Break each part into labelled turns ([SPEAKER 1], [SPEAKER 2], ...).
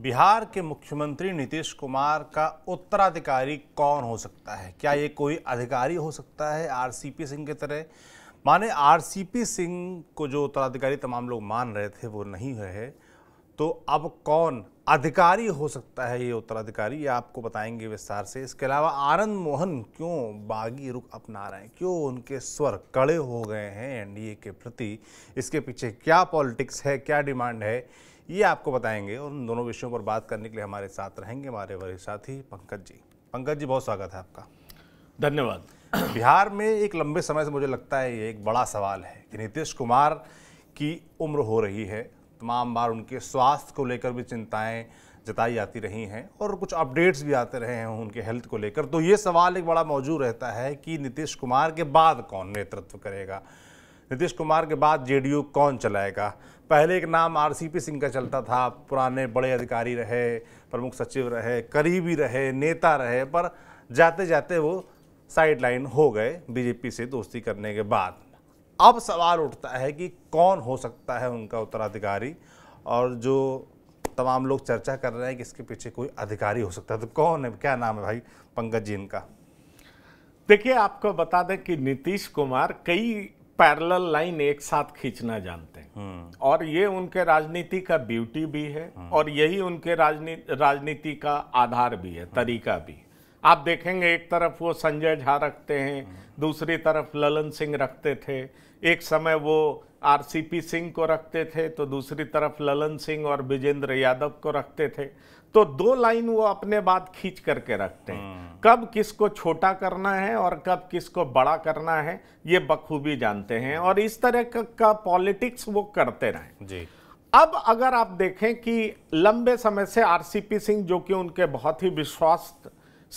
[SPEAKER 1] बिहार के मुख्यमंत्री नीतीश कुमार का उत्तराधिकारी कौन हो सकता है क्या ये कोई अधिकारी हो सकता है आरसीपी सिंह की तरह माने आरसीपी सिंह को जो उत्तराधिकारी तमाम लोग मान रहे थे वो नहीं है तो अब कौन अधिकारी हो सकता है ये उत्तराधिकारी ये आपको बताएंगे विस्तार से इसके अलावा आनंद मोहन क्यों बागी रुख अपना रहे हैं क्यों उनके स्वर कड़े हो गए हैं एनडीए के प्रति इसके पीछे क्या पॉलिटिक्स है क्या डिमांड है ये आपको बताएंगे और उन दोनों विषयों पर बात करने के लिए हमारे साथ रहेंगे हमारे वरिष्ठ साथी पंकज जी पंकज जी बहुत स्वागत है आपका धन्यवाद बिहार में एक लंबे समय से मुझे लगता है ये एक बड़ा सवाल है कि नीतीश कुमार की उम्र हो रही है तमाम बार उनके स्वास्थ्य को लेकर भी चिंताएं जताई जाती रही हैं और कुछ अपडेट्स भी आते रहे हैं उनके हेल्थ को लेकर तो ये सवाल एक बड़ा मौजूद रहता है कि नीतीश कुमार के बाद कौन नेतृत्व करेगा नीतीश कुमार के बाद जेडीयू कौन चलाएगा पहले एक नाम आरसीपी सिंह का चलता था पुराने बड़े अधिकारी रहे प्रमुख सचिव रहे करीबी रहे नेता रहे पर जाते जाते वो साइडलाइन हो गए बीजेपी से दोस्ती करने के बाद अब सवाल उठता है कि कौन हो सकता है उनका उत्तराधिकारी और जो तमाम लोग चर्चा कर रहे हैं कि इसके पीछे कोई अधिकारी हो सकता है तो कौन है क्या नाम है भाई पंकज जी इनका देखिए आपको बता दें कि नीतीश कुमार कई पैरल
[SPEAKER 2] लाइन एक साथ खींचना जानते और ये उनके राजनीति का ब्यूटी भी है और यही उनके राजनीति राजनीति का आधार भी है तरीका भी आप देखेंगे एक तरफ वो संजय झा रखते हैं दूसरी तरफ ललन सिंह रखते थे एक समय वो आरसीपी सिंह को रखते थे तो दूसरी तरफ ललन सिंह और विजेंद्र यादव को रखते थे तो दो लाइन वो अपने बात खींच करके रखते हैं हाँ। कब किसको छोटा करना है और कब किसको बड़ा करना है ये बखूबी जानते हैं और इस तरह का, का पॉलिटिक्स वो करते रहे जी अब अगर आप देखें कि लंबे समय से आरसीपी सिंह जो कि उनके बहुत ही विश्वास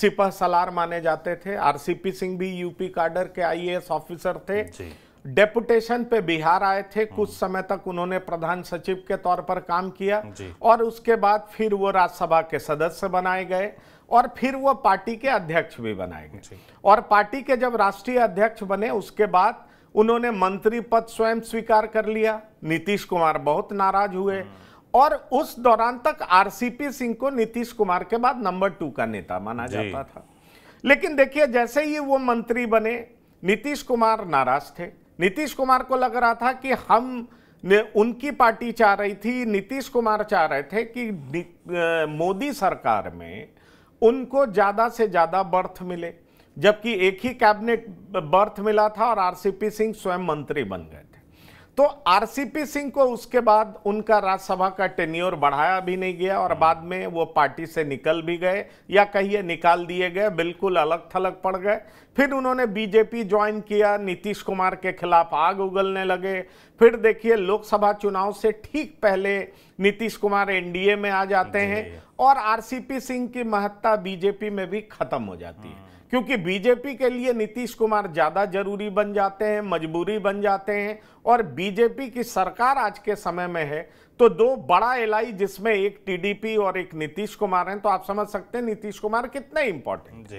[SPEAKER 2] सिपह सलार माने जाते थे आरसीपी सिंह भी यूपी कार्डर के आईएएस ऑफिसर थे जी। डेपुटेशन पे बिहार आए थे हम्म। कुछ समय तक उन्होंने प्रधान सचिव के तौर पर काम किया और उसके बाद फिर वो राज्यसभा के सदस्य बनाए गए और फिर वो पार्टी के अध्यक्ष भी बनाए गए और पार्टी के जब राष्ट्रीय अध्यक्ष बने उसके बाद उन्होंने मंत्री पद स्वयं स्वीकार कर लिया नीतीश कुमार बहुत नाराज हुए हम्म। और उस दौरान तक आरसीपी सिंह को नीतीश कुमार के बाद नंबर टू का नेता माना जाता था लेकिन देखिए जैसे ही वो मंत्री बने नीतीश कुमार नाराज थे नीतीश कुमार को लग रहा था कि हम ने उनकी पार्टी चाह रही थी नीतीश कुमार चाह रहे थे कि मोदी सरकार में उनको ज़्यादा से ज़्यादा बर्थ मिले जबकि एक ही कैबिनेट बर्थ मिला था और आरसीपी सिंह स्वयं मंत्री बन गए तो आरसीपी सिंह को उसके बाद उनका राज्यसभा का टेन्योर बढ़ाया भी नहीं गया और हम्म। बाद में वो पार्टी से निकल भी गए या कहिए निकाल दिए गए बिल्कुल अलग थलग पड़ गए फिर उन्होंने बीजेपी ज्वाइन किया नीतीश कुमार के खिलाफ आग उगलने लगे फिर देखिए लोकसभा चुनाव से ठीक पहले नीतीश कुमार एनडीए में आ जाते हैं और आर सिंह की महत्ता बीजेपी में भी खत्म हो जाती है क्योंकि बीजेपी के लिए नीतीश कुमार ज़्यादा जरूरी बन जाते हैं मजबूरी बन जाते हैं और बीजेपी की सरकार आज के समय में है तो दो बड़ा एलआई जिसमें एक टीडीपी और एक नीतीश कुमार हैं तो आप समझ सकते हैं नीतीश कुमार कितने इंपॉर्टेंट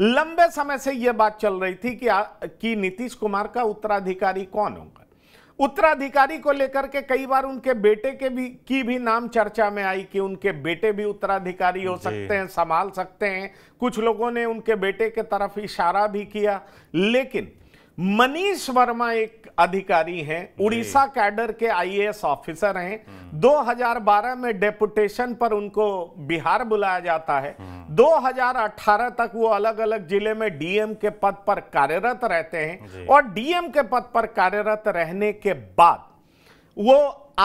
[SPEAKER 2] लंबे समय से यह बात चल रही थी कि, कि नीतीश कुमार का उत्तराधिकारी कौन होगा उत्तराधिकारी को लेकर के कई बार उनके बेटे के भी की भी नाम चर्चा में आई कि उनके बेटे भी उत्तराधिकारी हो सकते हैं संभाल सकते हैं कुछ लोगों ने उनके बेटे के तरफ इशारा भी किया लेकिन मनीष वर्मा एक अधिकारी हैं उड़ीसा कैडर के आईएएस ऑफिसर हैं 2012 हम्म। में डेपुटेशन पर उनको बिहार बुलाया जाता है 2018 हम्म। तक वो अलग अलग जिले में डीएम के पद पर कार्यरत रहते हैं और डीएम के पद पर कार्यरत रहने के बाद वो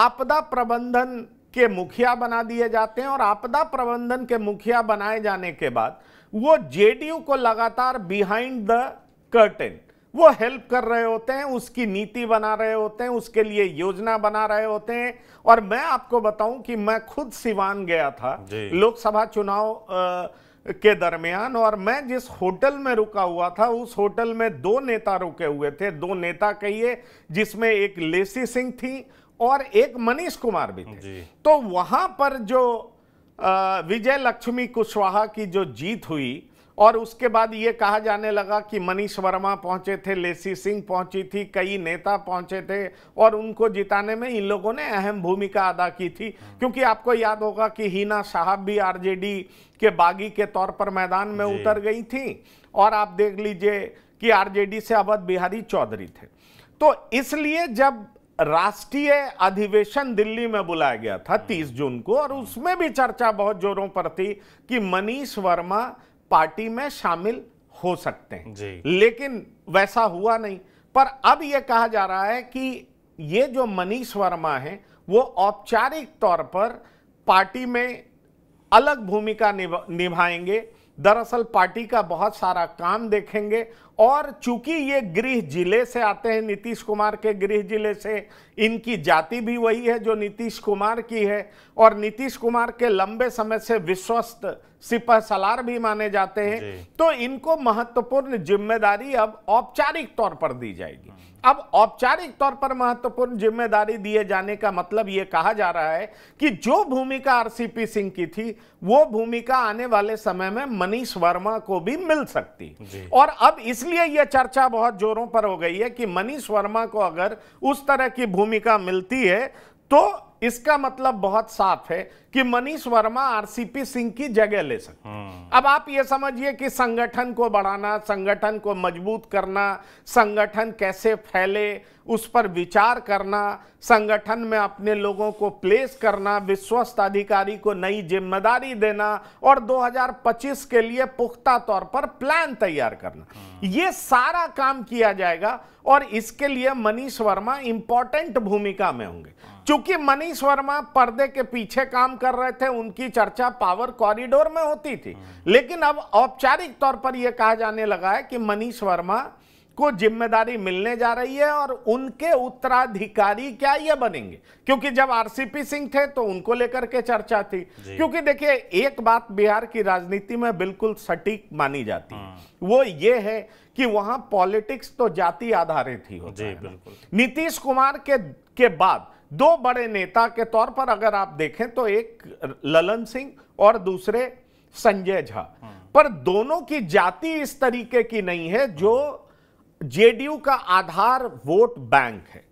[SPEAKER 2] आपदा प्रबंधन के मुखिया बना दिए जाते हैं और आपदा प्रबंधन के मुखिया बनाए जाने के बाद वो जेडीयू को लगातार बिहाइंड द कर्टेन वो हेल्प कर रहे होते हैं उसकी नीति बना रहे होते हैं उसके लिए योजना बना रहे होते हैं और मैं आपको बताऊं कि मैं खुद सिवान गया था लोकसभा चुनाव के दरमियान और मैं जिस होटल में रुका हुआ था उस होटल में दो नेता रुके हुए थे दो नेता कहिए जिसमें एक लेसी सिंह थी और एक मनीष कुमार भी थे तो वहां पर जो विजय लक्ष्मी कुशवाहा की जो जीत हुई और उसके बाद ये कहा जाने लगा कि मनीष वर्मा पहुंचे थे लेसी सिंह पहुंची थी कई नेता पहुंचे थे और उनको जिताने में इन लोगों ने अहम भूमिका अदा की थी क्योंकि आपको याद होगा कि हीना साहब भी आरजेडी के बागी के तौर पर मैदान में उतर गई थी और आप देख लीजिए कि आरजेडी से अवध बिहारी चौधरी थे तो इसलिए जब राष्ट्रीय अधिवेशन दिल्ली में बुलाया गया था 30 जून को और उसमें भी चर्चा बहुत जोरों पर थी कि मनीष वर्मा पार्टी में शामिल हो सकते हैं लेकिन वैसा हुआ नहीं पर अब यह कहा जा रहा है कि ये जो मनीष वर्मा है वो औपचारिक तौर पर पार्टी में अलग भूमिका निभाएंगे दरअसल पार्टी का बहुत सारा काम देखेंगे और चूंकि ये गृह जिले से आते हैं नीतीश कुमार के गृह जिले से इनकी जाति भी वही है जो नीतीश कुमार की है और नीतीश कुमार के लंबे समय से विश्वस्त सिपह सलार भी माने जाते हैं तो इनको महत्वपूर्ण जिम्मेदारी अब औपचारिक तौर पर दी जाएगी अब औपचारिक तौर पर महत्वपूर्ण जिम्मेदारी दिए जाने का मतलब यह कहा जा रहा है कि जो भूमिका आरसीपी सिंह की थी वो भूमिका आने वाले समय में मनीष वर्मा को भी मिल सकती और अब इस इसलिए यह चर्चा बहुत जोरों पर हो गई है कि मनीष वर्मा को अगर उस तरह की भूमिका मिलती है तो इसका मतलब बहुत साफ है कि मनीष वर्मा आरसीपी सिंह की जगह ले सकते हैं हम्म। अब आप यह समझिए कि संगठन को बढ़ाना संगठन को मजबूत करना संगठन कैसे फैले उस पर विचार करना संगठन में अपने लोगों को प्लेस करना विश्वस्त अधिकारी को नई जिम्मेदारी देना और 2025 के लिए पुख्ता तौर पर प्लान तैयार करना हम्म। ये सारा काम किया जाएगा और इसके लिए मनीष वर्मा इंपॉर्टेंट भूमिका में होंगे क्योंकि हम्म। मनीष नीतीश वर्मा पर्दे के पीछे काम कर रहे थे उनकी चर्चा पावर कॉरिडोर में होती थी लेकिन अब औपचारिक तौर पर यह कहा जाने लगा है कि मनीष वर्मा को जिम्मेदारी मिलने जा रही है और उनके उत्तराधिकारी क्या ये बनेंगे क्योंकि जब आरसीपी सिंह थे तो उनको लेकर के चर्चा थी क्योंकि देखिए एक बात बिहार की राजनीति में बिल्कुल सटीक मानी जाती है हाँ। वो ये है कि वहां पॉलिटिक्स तो जाति आधारित ही होती है नीतीश कुमार के के बाद दो बड़े नेता के तौर पर अगर आप देखें तो एक ललन सिंह और दूसरे संजय झा पर दोनों की जाति इस तरीके की नहीं है जो जेडीयू का आधार वोट बैंक है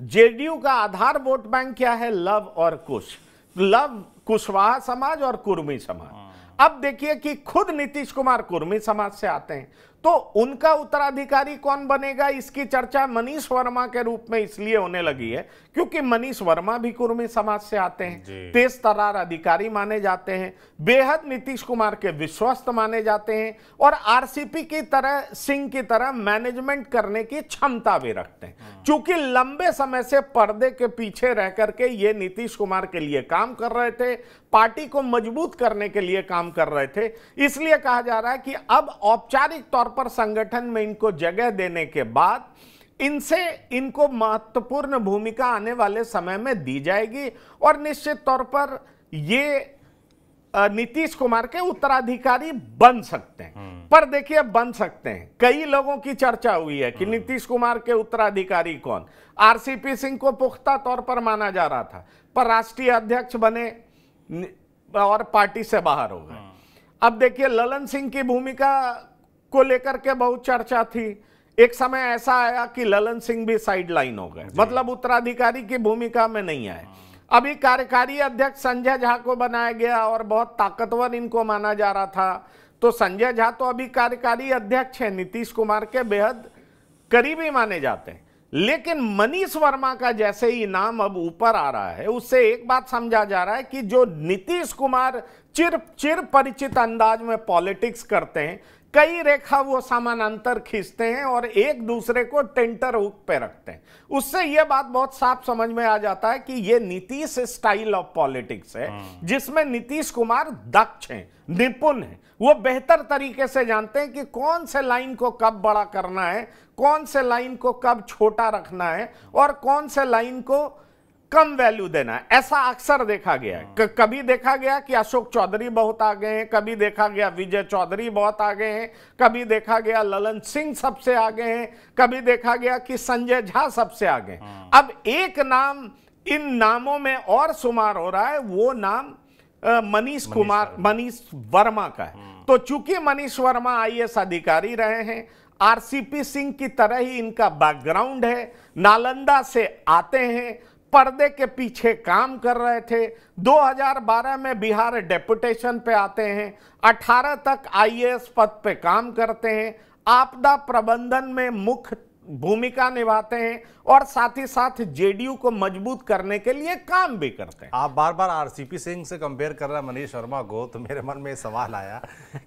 [SPEAKER 2] जेडीयू का आधार वोट बैंक क्या है लव और कुश लव कुशवाहा समाज और कुर्मी समाज अब देखिए कि खुद नीतीश कुमार कुर्मी समाज से आते हैं तो उनका उत्तराधिकारी कौन बनेगा इसकी चर्चा मनीष वर्मा के रूप में इसलिए होने लगी है क्योंकि मनीष वर्मा भी कुर्मी समाज से आते हैं तेज तरार अधिकारी माने जाते हैं बेहद नीतीश कुमार के विश्वस्त माने जाते हैं और आरसीपी की तरह सिंह की तरह मैनेजमेंट करने की क्षमता भी रखते हैं हाँ। चूंकि लंबे समय से पर्दे के पीछे रह करके ये नीतीश कुमार के लिए काम कर रहे थे पार्टी को मजबूत करने के लिए काम कर रहे थे इसलिए कहा जा रहा है कि अब औपचारिक तौर पर संगठन में इनको जगह देने के बाद इनसे इनको महत्वपूर्ण भूमिका आने वाले समय में दी जाएगी और निश्चित तौर पर ये नीतीश कुमार के उत्तराधिकारी बन सकते हैं हम्म। पर देखिए बन सकते हैं कई लोगों की चर्चा हुई है कि हम्म। नीतीश कुमार के उत्तराधिकारी कौन आरसीपी सिंह को पुख्ता तौर पर माना जा रहा था पर राष्ट्रीय अध्यक्ष बने और पार्टी से बाहर हो गए हम्म। अब देखिए ललन सिंह की भूमिका को लेकर के बहुत चर्चा थी एक समय ऐसा आया कि ललन सिंह भी साइडलाइन हो गए मतलब उत्तराधिकारी की भूमिका में नहीं आए अभी कार्यकारी अध्यक्ष संजय झा को बनाया गया और बहुत ताकतवर इनको माना जा रहा था तो संजय झा तो अभी कार्यकारी अध्यक्ष है नीतीश कुमार के बेहद करीबी माने जाते हैं लेकिन मनीष वर्मा का जैसे ही नाम अब ऊपर आ रहा है उससे एक बात समझा जा रहा है कि जो नीतीश कुमार चिर चिर परिचित अंदाज में पॉलिटिक्स करते हैं कई रेखा वो समानांतर खींचते हैं और एक दूसरे को टेंटर हुक पे रखते हैं उससे ये बात बहुत साफ समझ में आ जाता है कि ये नीतीश स्टाइल ऑफ पॉलिटिक्स है हाँ। जिसमें नीतीश कुमार दक्ष हैं निपुण हैं वो बेहतर तरीके से जानते हैं कि कौन से लाइन को कब बड़ा करना है कौन से लाइन को कब छोटा रखना है और कौन से लाइन को कम वैल्यू देना ऐसा अक्सर देखा गया है हाँ। कभी देखा गया कि अशोक चौधरी बहुत आ गए हैं कभी देखा गया विजय चौधरी बहुत आ गए हैं कभी देखा गया ललन सिंह सबसे आगे हैं कभी देखा गया कि संजय झा सबसे आगे हाँ। अब एक नाम इन नामों में और शुमार हो रहा है वो नाम मनीष कुमार मनीष वर्मा का है हाँ। तो चूंकि मनीष वर्मा आईएएस अधिकारी रहे हैं आरसीपी सिंह की तरह ही इनका बैकग्राउंड है नालंदा से आते हैं पर्दे के पीछे काम कर रहे थे 2012 में बिहार डेपुटेशन पे आते हैं 18 तक आईएएस पद पे काम करते हैं आपदा प्रबंधन में मुख्य भूमिका निभाते हैं और साथ ही
[SPEAKER 1] साथ जेडीयू को मजबूत करने के लिए काम भी करते हैं आप बार बार आरसीपी सिंह से कंपेयर कर रहे हैं मनीष शर्मा को तो मेरे मन में सवाल आया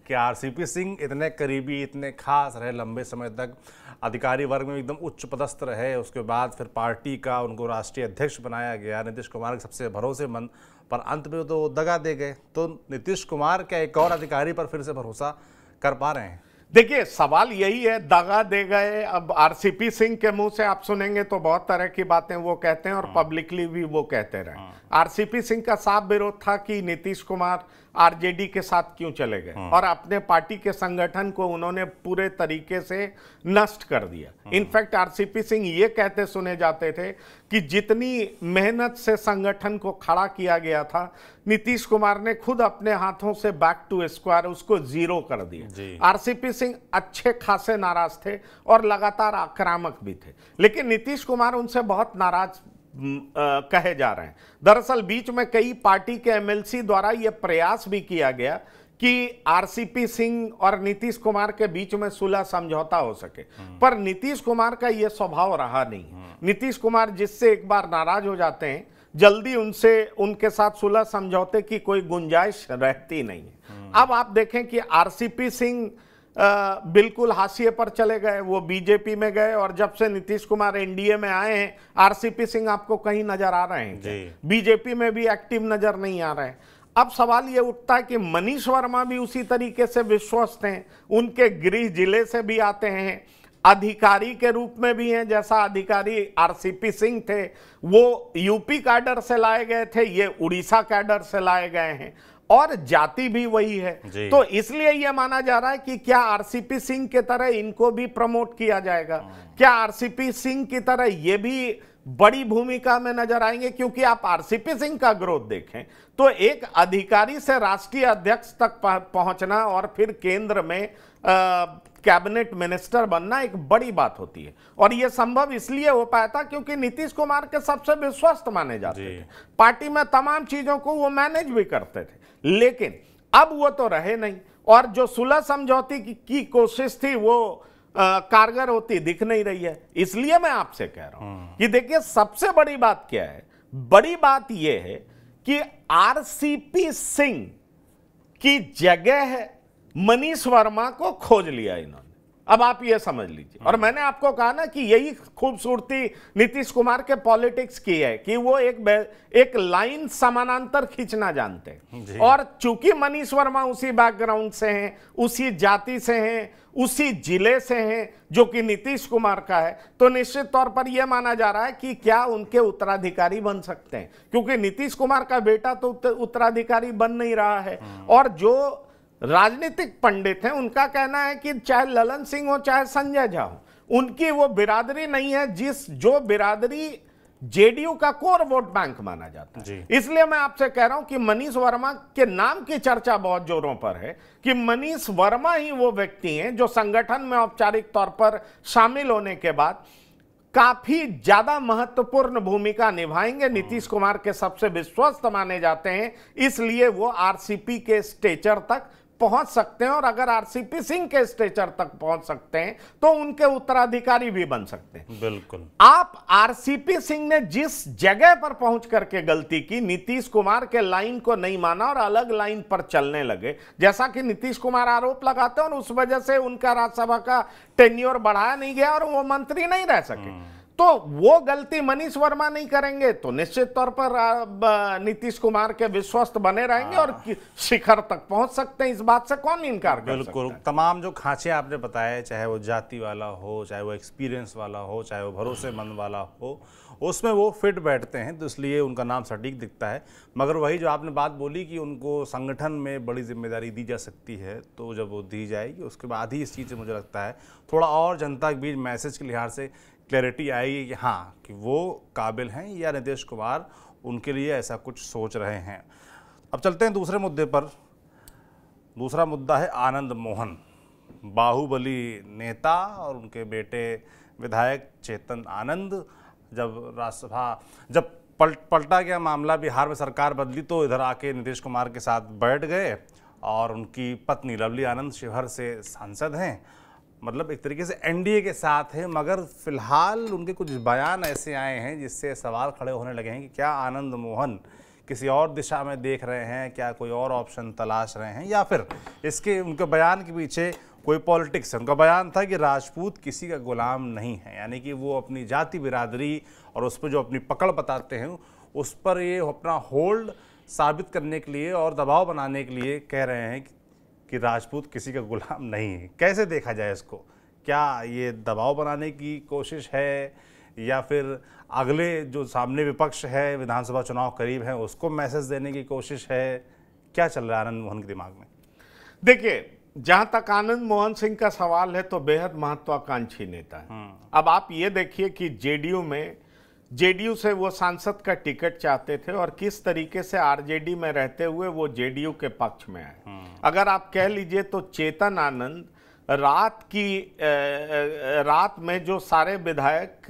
[SPEAKER 1] कि आरसीपी सिंह इतने करीबी इतने खास रहे लंबे समय तक अधिकारी वर्ग में एकदम उच्च पदस्थ रहे उसके बाद फिर पार्टी का उनको राष्ट्रीय अध्यक्ष बनाया गया नीतीश कुमार के सबसे भरोसेमंद पर अंत में तो दगा दे गए तो नीतीश कुमार क्या एक और अधिकारी पर फिर से भरोसा कर पा रहे हैं देखिए
[SPEAKER 2] सवाल यही है दगा दे गए अब आरसीपी सिंह के मुंह से आप सुनेंगे तो बहुत तरह की बातें वो कहते हैं और हाँ। पब्लिकली भी वो कहते रहे हाँ। आरसीपी सिंह का साफ विरोध था कि नीतीश कुमार आरजेडी के साथ क्यों चले गए हाँ। और अपने पार्टी के संगठन को उन्होंने पूरे तरीके से नष्ट कर दिया इनफैक्ट आरसीपी सिंह ये कहते सुने जाते थे कि जितनी मेहनत से संगठन को खड़ा किया गया था नीतीश कुमार ने खुद अपने हाथों से बैक टू स्क्वायर उसको जीरो कर दिया आरसीपी सिंह अच्छे खासे नाराज थे और लगातार आक्रामक भी थे लेकिन नीतीश कुमार उनसे बहुत नाराज कहे जा रहे हैं दरअसल बीच में कई पार्टी के एमएलसी द्वारा यह प्रयास भी किया गया कि आरसीपी सिंह और नीतीश कुमार के बीच में सुलह समझौता हो सके हम्म। पर नीतीश कुमार का यह स्वभाव रहा नहीं हम्म। नीतीश कुमार जिससे एक बार नाराज हो जाते हैं जल्दी उनसे उनके साथ सुलह समझौते की कोई गुंजाइश रहती नहीं है हम्म। अब आप देखें कि आरसीपी सिंह आ, बिल्कुल हाशिए पर चले गए वो बीजेपी में गए और जब से नीतीश कुमार एनडीए में आए हैं आरसीपी सिंह आपको कहीं नजर आ रहे हैं बीजेपी में भी एक्टिव नजर नहीं आ रहे हैं अब सवाल ये उठता है कि मनीष वर्मा भी उसी तरीके से विश्वस्त हैं उनके गृह जिले से भी आते हैं अधिकारी के रूप में भी हैं जैसा अधिकारी आरसीपी सिंह थे वो यूपी कैडर से लाए गए थे ये उड़ीसा कैडर से लाए गए हैं और जाति भी वही है तो इसलिए यह माना जा रहा है कि क्या आरसीपी सिंह के तरह इनको भी प्रमोट किया जाएगा हाँ। क्या आरसीपी सिंह की तरह ये भी बड़ी भूमिका में नजर आएंगे क्योंकि आप आरसीपी सिंह का ग्रोथ देखें तो एक अधिकारी से राष्ट्रीय अध्यक्ष तक पहुंचना और फिर केंद्र में कैबिनेट मिनिस्टर बनना एक बड़ी बात होती है और यह संभव इसलिए हो पाया था क्योंकि नीतीश कुमार के सबसे विश्वस्त माने जाते थे पार्टी में तमाम चीजों को वो मैनेज भी करते थे लेकिन अब वो तो रहे नहीं और जो सुलह समझौते की, की कोशिश थी वो आ, कारगर होती दिख नहीं रही है इसलिए मैं आपसे कह रहा हूं हाँ। कि देखिए सबसे बड़ी बात क्या है बड़ी बात यह है कि आरसीपी सिंह की जगह है मनीष वर्मा को खोज लिया इन्होंने अब आप ये समझ लीजिए और हाँ। मैंने आपको कहा ना कि यही खूबसूरती नीतीश कुमार के पॉलिटिक्स की है कि वो एक एक लाइन समानांतर खींचना जानते हैं और चूंकि मनीष वर्मा उसी बैकग्राउंड से हैं उसी जाति से हैं उसी जिले से हैं जो कि नीतीश कुमार का है तो निश्चित तौर पर यह माना जा रहा है कि क्या उनके उत्तराधिकारी बन सकते हैं क्योंकि नीतीश कुमार का बेटा तो उत्तराधिकारी बन नहीं रहा है हाँ। और जो राजनीतिक पंडित हैं उनका कहना है कि चाहे ललन सिंह हो चाहे संजय झा हो उनकी वो बिरादरी नहीं है जिस जो बिरादरी जेडीयू का कोर वोट बैंक माना जाता है इसलिए मैं आपसे कह रहा हूं कि मनीष वर्मा के नाम की चर्चा बहुत जोरों पर है कि मनीष वर्मा ही वो व्यक्ति हैं जो संगठन में औपचारिक तौर पर शामिल होने के बाद काफी ज्यादा महत्वपूर्ण भूमिका निभाएंगे हम्म। नीतीश कुमार के सबसे विश्वस्त माने जाते हैं इसलिए वो आरसीपी के स्टेचर तक पहुंच सकते हैं और अगर आरसीपी सिंह के स्टेचर तक पहुंच सकते हैं तो उनके उत्तराधिकारी भी बन सकते
[SPEAKER 1] हैं बिल्कुल
[SPEAKER 2] आप आरसीपी सिंह ने जिस जगह पर पहुंच करके गलती की नीतीश कुमार के लाइन को नहीं माना और अलग लाइन पर चलने लगे जैसा कि नीतीश कुमार आरोप लगाते हैं और उस वजह से उनका राज्यसभा का टेन्योर बढ़ाया नहीं गया और वो मंत्री नहीं रह सके हम्म। तो वो गलती मनीष वर्मा नहीं करेंगे तो निश्चित तौर पर नीतीश कुमार के विश्वस्त बने रहेंगे हाँ। और शिखर तक पहुंच सकते हैं इस बात से कौन इनकार कर बिल्कुल
[SPEAKER 1] तमाम जो खांचे आपने बताए चाहे वो जाति वाला हो चाहे वो एक्सपीरियंस वाला हो चाहे वो भरोसेमंद वाला हो उसमें वो फिट बैठते हैं तो इसलिए उनका नाम सटीक दिखता है मगर वही जो आपने बात बोली कि उनको संगठन में बड़ी जिम्मेदारी दी जा सकती है तो जब वो दी जाएगी उसके बाद ही इस चीज़ से मुझे लगता है थोड़ा और जनता के बीच मैसेज के लिहाज से क्लैरिटी आई कि हाँ कि वो काबिल हैं या नीतीश कुमार उनके लिए ऐसा कुछ सोच रहे हैं अब चलते हैं दूसरे मुद्दे पर दूसरा मुद्दा है आनंद मोहन बाहुबली नेता और उनके बेटे विधायक चेतन आनंद जब राज्यसभा जब पलट पलटा गया मामला बिहार में सरकार बदली तो इधर आके नीतीश कुमार के साथ बैठ गए और उनकी पत्नी लवली आनंद शिवहर से सांसद हैं मतलब एक तरीके से एनडीए के साथ है मगर फिलहाल उनके कुछ बयान ऐसे आए हैं जिससे सवाल खड़े होने लगे हैं कि क्या आनंद मोहन किसी और दिशा में देख रहे हैं क्या कोई और ऑप्शन तलाश रहे हैं या फिर इसके उनके बयान के पीछे कोई पॉलिटिक्स है उनका बयान था कि राजपूत किसी का गुलाम नहीं है यानी कि वो अपनी जाति बिरादरी और उस पर जो अपनी पकड़ बताते हैं उस पर ये अपना होल्ड साबित करने के लिए और दबाव बनाने के लिए कह रहे हैं कि कि राजपूत किसी का गुलाम नहीं है कैसे देखा जाए इसको क्या ये दबाव बनाने की कोशिश है या फिर अगले जो सामने विपक्ष है विधानसभा चुनाव करीब है उसको मैसेज देने की कोशिश है क्या चल रहा है आनंद मोहन के दिमाग में
[SPEAKER 2] देखिए जहां तक आनंद मोहन सिंह का सवाल है तो बेहद महत्वाकांक्षी नेता है हम्म। अब आप ये देखिए कि जेडीयू में जेडीयू से वो सांसद का टिकट चाहते थे और किस तरीके से आरजेडी में रहते हुए वो जेडीयू के पक्ष में आए हम्म। अगर आप कह लीजिए तो चेतन आनंद रात की रात में जो सारे विधायक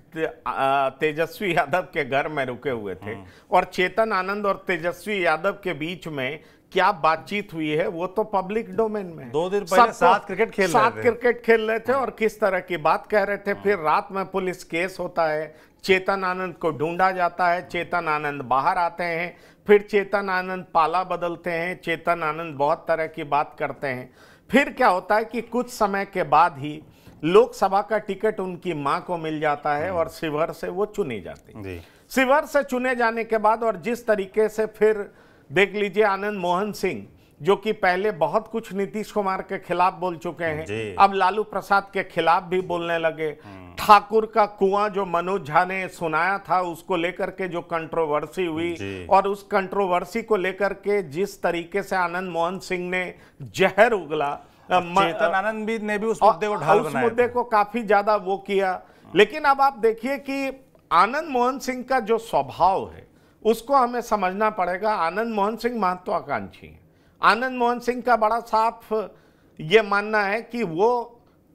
[SPEAKER 2] तेजस्वी यादव के घर में रुके हुए थे हम्म। और चेतन आनंद और तेजस्वी यादव के बीच में क्या बातचीत हुई है वो तो पब्लिक डोमेन में दो दिन पहले सात क्रिकेट खेल सात क्रिकेट खेल रहे थे और किस तरह की बात कह रहे थे फिर हाँ। रात में पुलिस केस होता है चेतन आनंद को ढूंढा जाता है चेतन आनंद बाहर आते हैं फिर चेतन आनंद पाला बदलते हैं चेतन आनंद बहुत तरह की बात करते हैं फिर क्या होता है कि कुछ समय के बाद ही लोकसभा का टिकट उनकी मां को मिल जाता है हाँ। और शिवर से वो चुनी जाती है शिवर से चुने जाने के बाद और जिस तरीके से फिर देख लीजिए आनंद मोहन सिंह जो कि पहले बहुत कुछ नीतीश कुमार के खिलाफ बोल चुके हैं अब लालू प्रसाद के खिलाफ भी बोलने लगे हम्म। ठाकुर का कुआं जो मनोज झा ने सुनाया था उसको लेकर के जो कंट्रोवर्सी हुई और उस कंट्रोवर्सी को लेकर के जिस तरीके से आनंद मोहन सिंह ने जहर उगला आनंद भी ने भी उस मुद्दे को ढाल उस मुद्दे को काफी ज्यादा वो किया हाँ। लेकिन अब आप देखिए कि आनंद मोहन सिंह का जो स्वभाव है उसको हमें समझना पड़ेगा आनंद मोहन सिंह महत्वाकांक्षी हैं आनंद मोहन सिंह का बड़ा साफ ये मानना है कि वो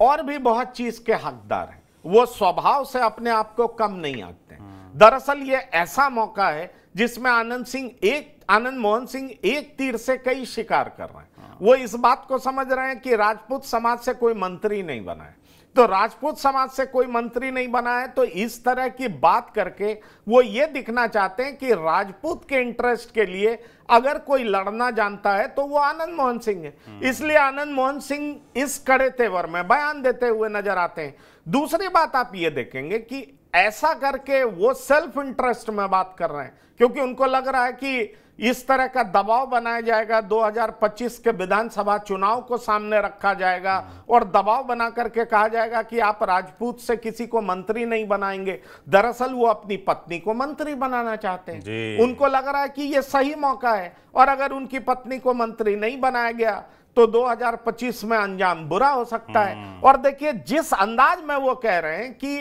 [SPEAKER 2] और भी बहुत चीज़ के हकदार हैं वो स्वभाव से अपने आप को कम नहीं आंकते हाँ। दरअसल ये ऐसा मौका है जिसमें आनंद सिंह एक आनंद मोहन सिंह एक तीर से कई शिकार कर रहे हैं हाँ। वो इस बात को समझ रहे हैं कि राजपूत समाज से कोई मंत्री नहीं बना है तो राजपूत समाज से कोई मंत्री नहीं बना है तो इस तरह की बात करके वो ये दिखना चाहते हैं कि राजपूत के इंटरेस्ट के लिए अगर कोई लड़ना जानता है तो वो आनंद मोहन सिंह है हम्म। इसलिए आनंद मोहन सिंह इस कड़े तेवर में बयान देते हुए नजर आते हैं दूसरी बात आप ये देखेंगे कि ऐसा करके वो सेल्फ इंटरेस्ट में बात कर रहे हैं क्योंकि उनको लग रहा है कि इस तरह का दबाव बनाया जाएगा 2025 के विधानसभा चुनाव को सामने रखा जाएगा और दबाव बना करके कहा जाएगा कि आप राजपूत से किसी को मंत्री नहीं बनाएंगे दरअसल वो अपनी पत्नी को मंत्री बनाना चाहते हैं उनको लग रहा है कि ये सही मौका है और अगर उनकी पत्नी को मंत्री नहीं बनाया गया तो 2025 में अंजाम बुरा हो सकता है हम्म। और देखिए जिस अंदाज में वो कह रहे हैं कि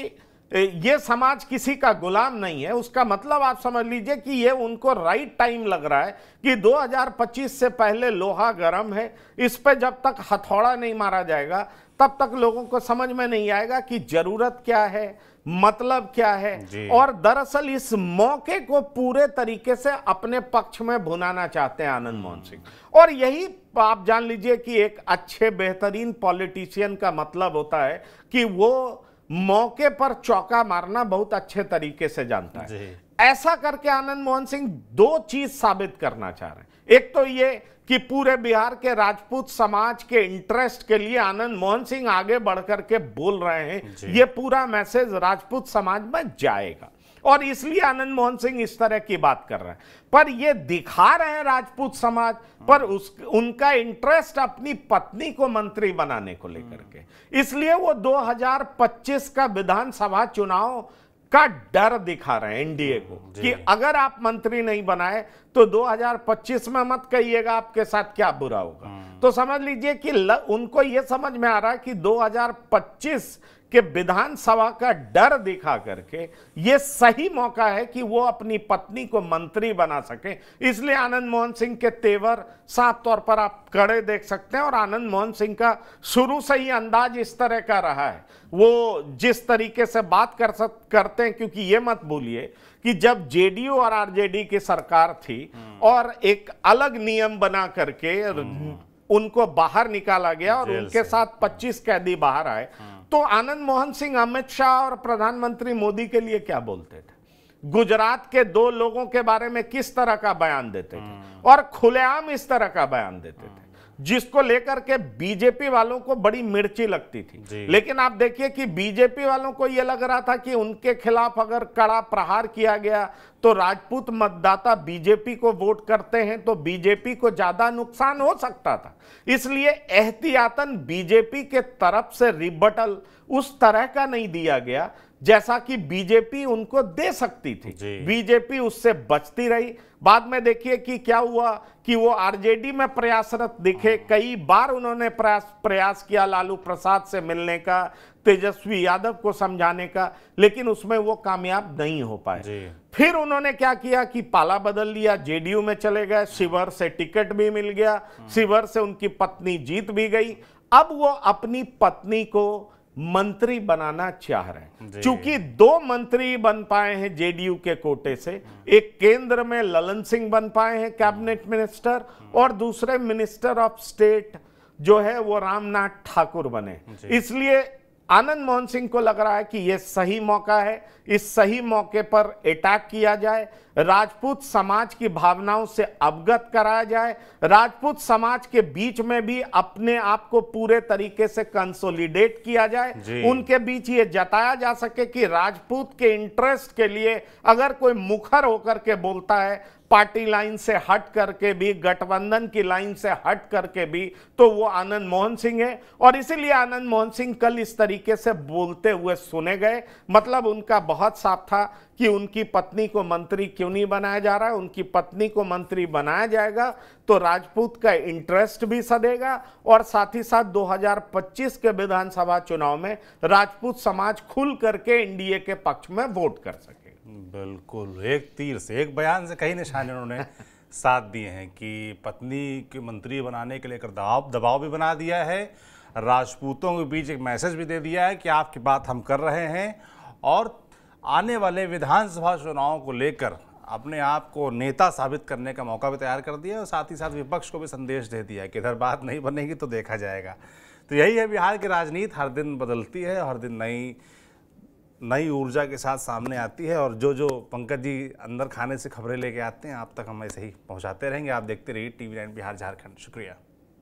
[SPEAKER 2] ये समाज किसी का गुलाम नहीं है उसका मतलब आप समझ लीजिए कि ये उनको राइट टाइम लग रहा है कि 2025 से पहले लोहा गर्म है इस पर जब तक हथौड़ा नहीं मारा जाएगा तब तक लोगों को समझ में नहीं आएगा कि जरूरत क्या है मतलब क्या है और दरअसल इस मौके को पूरे तरीके से अपने पक्ष में भुनाना चाहते हैं आनंद मोहन सिंह और यही आप जान लीजिए कि एक अच्छे बेहतरीन पॉलिटिशियन का मतलब होता है कि वो मौके पर चौका मारना बहुत अच्छे तरीके से जानता है ऐसा करके आनंद मोहन सिंह दो चीज साबित करना चाह रहे हैं एक तो ये कि पूरे बिहार के राजपूत समाज के इंटरेस्ट के लिए आनंद मोहन सिंह आगे बढ़कर के बोल रहे हैं ये पूरा मैसेज राजपूत समाज में जाएगा और इसलिए आनंद मोहन सिंह इस तरह की बात कर रहे हैं पर ये दिखा रहे हैं राजपूत समाज पर उस उनका इंटरेस्ट अपनी पत्नी को मंत्री बनाने को लेकर के इसलिए वो 2025 का विधानसभा चुनाव का डर दिखा रहे हैं एनडीए को कि अगर आप मंत्री नहीं बनाए तो 2025 में मत कहिएगा आपके साथ क्या बुरा होगा हाँ। तो समझ लीजिए कि ल, उनको ये समझ में आ रहा है कि 2025 के विधानसभा का डर दिखा करके ये सही मौका है कि वो अपनी पत्नी को मंत्री बना सके इसलिए आनंद मोहन सिंह के तेवर साफ तौर पर आप कड़े देख सकते हैं और आनंद मोहन सिंह का शुरू से ही अंदाज इस तरह का रहा है वो जिस तरीके से बात कर सक करते हैं क्योंकि ये मत भूलिए कि जब जेडीयू और आरजेडी की सरकार थी और एक अलग नियम बना करके उनको बाहर निकाला गया और उनके साथ 25 कैदी बाहर आए तो आनंद मोहन सिंह अमित शाह और प्रधानमंत्री मोदी के लिए क्या बोलते थे गुजरात के दो लोगों के बारे में किस तरह का बयान देते थे और खुलेआम इस तरह का बयान देते थे जिसको लेकर के बीजेपी वालों को बड़ी मिर्ची लगती थी लेकिन आप देखिए कि बीजेपी वालों को यह लग रहा था कि उनके खिलाफ अगर कड़ा प्रहार किया गया तो राजपूत मतदाता बीजेपी को वोट करते हैं तो बीजेपी को ज्यादा नुकसान हो सकता था इसलिए एहतियातन बीजेपी के तरफ से रिबटल उस तरह का नहीं दिया गया जैसा कि बीजेपी उनको दे सकती थी बीजेपी उससे बचती रही बाद में देखिए कि क्या हुआ कि वो आरजेडी में प्रयासरत दिखे हाँ। कई बार उन्होंने प्रयास प्रयास किया लालू प्रसाद से मिलने का तेजस्वी यादव को समझाने का लेकिन उसमें वो कामयाब नहीं हो पाए फिर उन्होंने क्या किया कि पाला बदल लिया जेडीयू में चले गए शिवर से टिकट भी मिल गया हाँ। शिवर से उनकी पत्नी जीत भी गई अब वो अपनी पत्नी को मंत्री बनाना चाह रहे हैं चूंकि दो मंत्री बन पाए हैं जेडीयू के कोटे से एक केंद्र में ललन सिंह बन पाए हैं कैबिनेट मिनिस्टर और दूसरे मिनिस्टर ऑफ स्टेट जो है वो रामनाथ ठाकुर बने इसलिए आनंद मोहन सिंह को लग रहा है कि यह सही मौका है इस सही मौके पर अटैक किया जाए राजपूत समाज की भावनाओं से अवगत कराया जाए राजपूत समाज के बीच में भी अपने आप को पूरे तरीके से कंसोलिडेट किया जाए उनके बीच ये जताया जा सके कि राजपूत के इंटरेस्ट के लिए अगर कोई मुखर होकर के बोलता है पार्टी लाइन से हट करके भी गठबंधन की लाइन से हट करके भी तो वो आनंद मोहन सिंह है और इसीलिए आनंद मोहन सिंह कल इस तरीके से बोलते हुए सुने गए मतलब उनका बहुत साफ था कि उनकी पत्नी को मंत्री क्यों नहीं बनाया जा रहा है उनकी पत्नी को मंत्री बनाया जाएगा तो राजपूत का इंटरेस्ट भी सदेगा और साथ ही साथ 2025 के विधानसभा चुनाव
[SPEAKER 1] में राजपूत समाज खुल करके एनडीए के पक्ष में वोट कर सके बिल्कुल एक तीर से एक बयान से कई निशाने उन्होंने साथ दिए हैं कि पत्नी के मंत्री बनाने के लिए दबाव दबाव भी बना दिया है राजपूतों के बीच एक मैसेज भी दे दिया है कि आपकी बात हम कर रहे हैं और आने वाले विधानसभा चुनाव को लेकर अपने आप को नेता साबित करने का मौका भी तैयार कर दिया और साथ ही साथ विपक्ष को भी संदेश दे दिया कि इधर बात नहीं बनेगी तो देखा जाएगा तो यही है बिहार की राजनीति हर दिन बदलती है हर दिन नई नई ऊर्जा के साथ सामने आती है और जो जो पंकज जी अंदर खाने से खबरें लेके आते हैं आप तक हम ऐसे ही पहुंचाते रहेंगे आप देखते रहिए टीवी नाइन बिहार झारखंड शुक्रिया